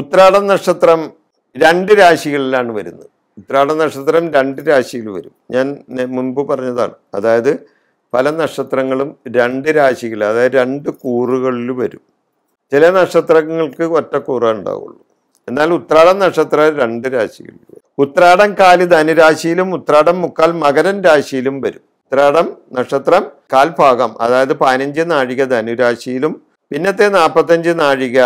ഉത്രാടം നക്ഷത്രം രണ്ട് രാശികളിലാണ് വരുന്നത് ഉത്രാട നക്ഷത്രം രണ്ട് രാശിയിൽ വരും ഞാൻ മുൻപ് പറഞ്ഞതാണ് അതായത് പല നക്ഷത്രങ്ങളും രണ്ട് രാശികൾ അതായത് രണ്ട് കൂറുകളിൽ വരും ചില നക്ഷത്രങ്ങൾക്ക് ഒറ്റക്കൂറ ഉണ്ടാവുള്ളൂ എന്നാൽ ഉത്രാടം നക്ഷത്രം രണ്ട് രാശികളിൽ വരും ഉത്രാടം കാല് ധനുരാശിയിലും ഉത്രാടം മുക്കാൽ മകരൻ രാശിയിലും വരും ഉത്രാടം നക്ഷത്രം കാൽഭാഗം അതായത് പതിനഞ്ച് നാഴിക ധനുരാശിയിലും പിന്നത്തെ നാൽപ്പത്തഞ്ച് നാഴിക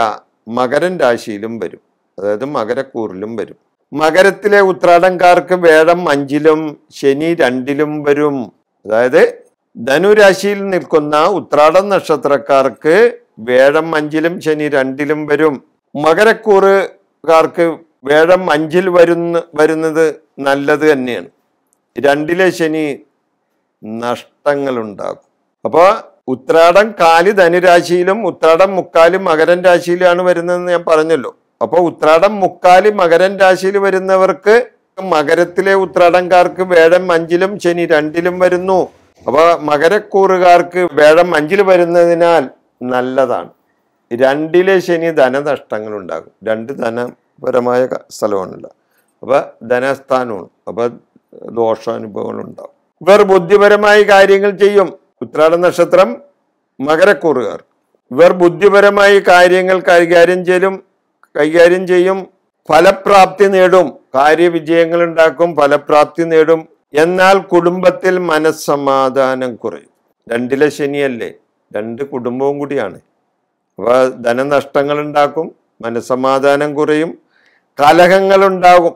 മകരൻ രാശിയിലും വരും അതായത് മകരക്കൂറിലും വരും മകരത്തിലെ ഉത്രാടംകാർക്ക് വേഴം അഞ്ചിലും ശനി രണ്ടിലും വരും അതായത് ധനുരാശിയിൽ നിൽക്കുന്ന ഉത്രാടം നക്ഷത്രക്കാർക്ക് വേഴം അഞ്ചിലും ശനി രണ്ടിലും വരും മകരക്കൂറുകാർക്ക് വേഴം അഞ്ചിൽ വരുന്ന വരുന്നത് നല്ലത് തന്നെയാണ് രണ്ടിലെ ശനി നഷ്ടങ്ങൾ ഉണ്ടാകും അപ്പോൾ ഉത്രാടം കാലി ധനുരാശിയിലും ഉത്രാടം മുക്കാലി മകരൻ രാശിയിലാണ് വരുന്നതെന്ന് ഞാൻ പറഞ്ഞല്ലോ അപ്പോൾ ഉത്രാടം മുക്കാലി മകരൻ രാശിയിൽ വരുന്നവർക്ക് മകരത്തിലെ ഉത്രാടംകാർക്ക് വേഴം അഞ്ചിലും ശനി രണ്ടിലും വരുന്നു അപ്പോൾ മകരക്കൂറുകാർക്ക് വേഴം അഞ്ചിൽ വരുന്നതിനാൽ നല്ലതാണ് രണ്ടിലെ ശനി ധനനഷ്ടങ്ങൾ ഉണ്ടാകും രണ്ട് ധനപരമായ സ്ഥലമാണുള്ളത് അപ്പോൾ ധനസ്ഥാനമാണ് അപ്പോൾ ദോഷാനുഭവങ്ങളുണ്ടാകും ഇവർ ബുദ്ധിപരമായ കാര്യങ്ങൾ ചെയ്യും ഉത്രാട നക്ഷത്രം മകരക്കൂറുകാർ ഇവർ ബുദ്ധിപരമായി കാര്യങ്ങൾ കൈകാര്യം ചെയ്യും കൈകാര്യം ചെയ്യും ഫലപ്രാപ്തി നേടും കാര്യവിജയങ്ങൾ ഉണ്ടാക്കും ഫലപ്രാപ്തി നേടും എന്നാൽ കുടുംബത്തിൽ മനസ്സമാധാനം കുറയും രണ്ടിലെ ശനിയല്ലേ രണ്ട് കുടുംബവും കൂടിയാണ് അപ്പോൾ ധനനഷ്ടങ്ങൾ ഉണ്ടാക്കും മനസ്സമാധാനം കുറയും കലഹങ്ങളുണ്ടാകും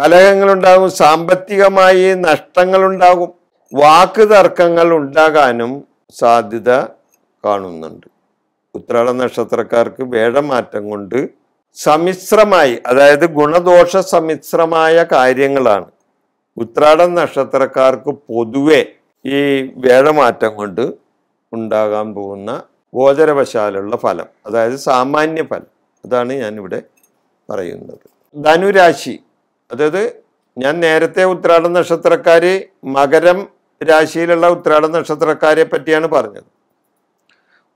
കലഹങ്ങളുണ്ടാകും സാമ്പത്തികമായി നഷ്ടങ്ങളുണ്ടാകും വാക്ക് തർക്കങ്ങൾ ഉണ്ടാകാനും സാധ്യത കാണുന്നുണ്ട് ഉത്രാട നക്ഷത്രക്കാർക്ക് വേഴമാറ്റം കൊണ്ട് സമ്മിശ്രമായി അതായത് ഗുണദോഷ സമ്മിശ്രമായ കാര്യങ്ങളാണ് ഉത്രാട നക്ഷത്രക്കാർക്ക് പൊതുവെ ഈ വേഴമാറ്റം കൊണ്ട് ഉണ്ടാകാൻ പോകുന്ന ഗോചരവശാലുള്ള ഫലം അതായത് സാമാന്യ ഫലം അതാണ് ഞാനിവിടെ പറയുന്നത് ധനുരാശി അതായത് ഞാൻ നേരത്തെ ഉത്രാട നക്ഷത്രക്കാർ മകരം രാശിയിലുള്ള ഉത്രാട നക്ഷത്രക്കാരെ പറ്റിയാണ് പറഞ്ഞത്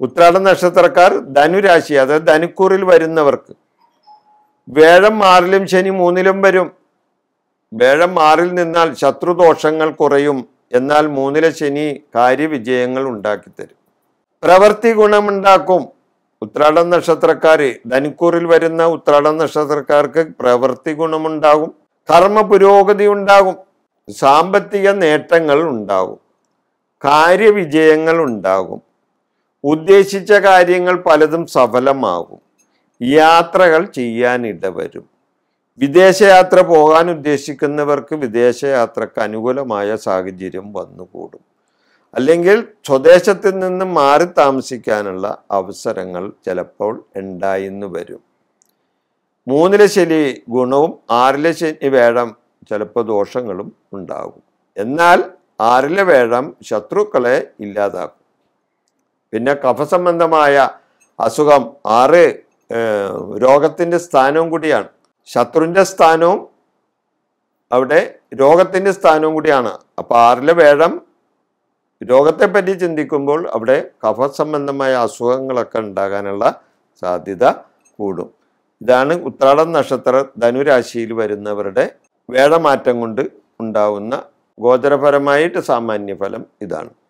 ഉത്രാട നക്ഷത്രക്കാർ ധനുരാശി അതായത് ധനുക്കൂറിൽ വരുന്നവർക്ക് വേഴം ആറിലും ശനി മൂന്നിലും വരും വേഴം ആറിൽ നിന്നാൽ ശത്രുദോഷങ്ങൾ കുറയും എന്നാൽ മൂന്നിലെ ശനി കാര്യവിജയങ്ങൾ ഉണ്ടാക്കിത്തരും പ്രവൃത്തി ഗുണമുണ്ടാക്കും ഉത്രാട നക്ഷത്രക്കാർ ധനുക്കൂറിൽ വരുന്ന ഉത്രാട നക്ഷത്രക്കാർക്ക് പ്രവൃത്തി ഗുണമുണ്ടാകും കർമ്മ പുരോഗതി ഉണ്ടാകും സാമ്പത്തിക നേട്ടങ്ങൾ ഉണ്ടാകും കാര്യവിജയങ്ങൾ ഉണ്ടാകും ഉദ്ദേശിച്ച കാര്യങ്ങൾ പലതും സഫലമാകും യാത്രകൾ ചെയ്യാനിട വരും വിദേശയാത്ര പോകാൻ ഉദ്ദേശിക്കുന്നവർക്ക് വിദേശയാത്രക്ക് അനുകൂലമായ സാഹചര്യം വന്നുകൂടും അല്ലെങ്കിൽ സ്വദേശത്തിൽ നിന്ന് മാറി താമസിക്കാനുള്ള അവസരങ്ങൾ ചിലപ്പോൾ ഉണ്ടായിരുന്നു വരും മൂന്നിലെ ശനി ഗുണവും ആറിലെ ശനി വേടം ചിലപ്പോൾ ദോഷങ്ങളും ഉണ്ടാകും എന്നാൽ ആറിലെ വേഴം ശത്രുക്കളെ ഇല്ലാതാക്കും പിന്നെ കഫസംബന്ധമായ അസുഖം ആറ് രോഗത്തിൻ്റെ സ്ഥാനവും കൂടിയാണ് ശത്രുവിൻ്റെ സ്ഥാനവും അവിടെ രോഗത്തിൻ്റെ സ്ഥാനവും കൂടിയാണ് അപ്പോൾ ആറിലെ വേഴം രോഗത്തെപ്പറ്റി ചിന്തിക്കുമ്പോൾ അവിടെ കഫസംബന്ധമായ അസുഖങ്ങളൊക്കെ ഉണ്ടാകാനുള്ള സാധ്യത കൂടും ഇതാണ് ഉത്രാടം നക്ഷത്ര ധനുരാശിയിൽ വരുന്നവരുടെ വേഴമാറ്റം കൊണ്ട് ഉണ്ടാവുന്ന ഗോചരപരമായിട്ട് ഫലം ഇതാണ്